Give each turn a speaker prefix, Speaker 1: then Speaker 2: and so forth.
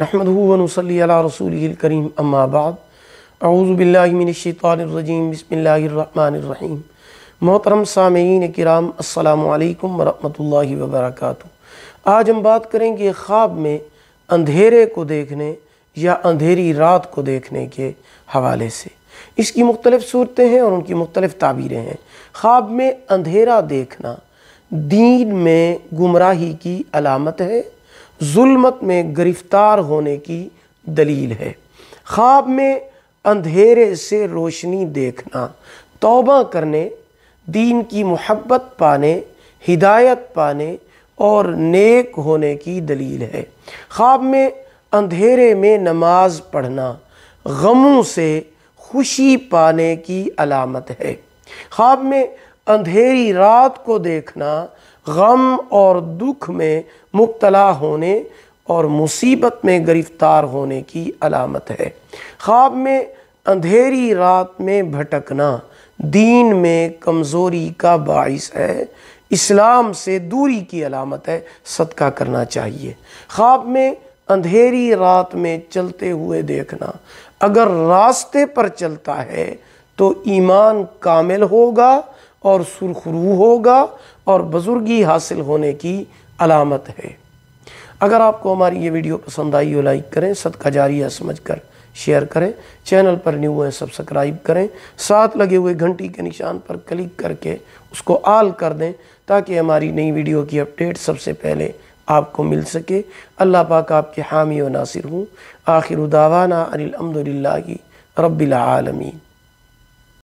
Speaker 1: نحمده ونصلي على رسوله الکریم اما بعد اعوذ باللہ من الشیطان الرجیم بسم اللہ الرحمن الرحیم محترم سامعین کرام السلام علیکم ورحمۃ اللہ وبرکاتہ آج ہم بات کریں گے خواب میں اندھیرے کو دیکھنے یا اندھیری رات کو دیکھنے کے حوالے سے اس کی مختلف صورتیں ہیں اور ان کی مختلف تعبیریں ہیں خواب میں اندھیرا دیکھنا دین میں گمراہی کی علامت ہے ظلمت میں گرفتار ہونے کی دلیل ہے خواب میں اندھیرے سے روشنی دیکھنا توبہ کرنے دین کی محبت پانے ہدایت پانے اور نیک ہونے کی دلیل ہے خواب میں اندھیرے میں نماز پڑھنا غموں سے خوشی پانے کی علامت ہے خواب میں اندھیری رات کو دیکھنا غم اور دکھ میں مبتلا ہونے اور مصیبت میں گرفتار ہونے کی علامت ہے خواب میں اندھیری رات میں بھٹکنا دین میں کمزوری کا باعث ہے اسلام سے دوری کی علامت ہے صدقہ کرنا چاہیے خواب میں اندھیری رات میں چلتے ہوئے دیکھنا اگر راستے پر چلتا ہے تو ایمان کامل ہوگا اور سرخرو ہوگا اور بزرگی حاصل ہونے کی علامت ہے اگر آپ کو ہماری یہ ویڈیو پسند آئی ہو لائک کریں صدقہ جاریہ سمجھ کر شیئر کریں چینل پر نیو ہے سبسکرائب کریں ساتھ لگے ہوئے گھنٹی کے نشان پر کلک کر کے اس کو آل کر دیں تاکہ ہماری نئی ویڈیو کی اپڈیٹ سب سے پہلے آپ کو مل سکے اللہ پاک آپ کے حامی و ناصر ہوں آخر دعوانا الحمد للّہ رب العالمین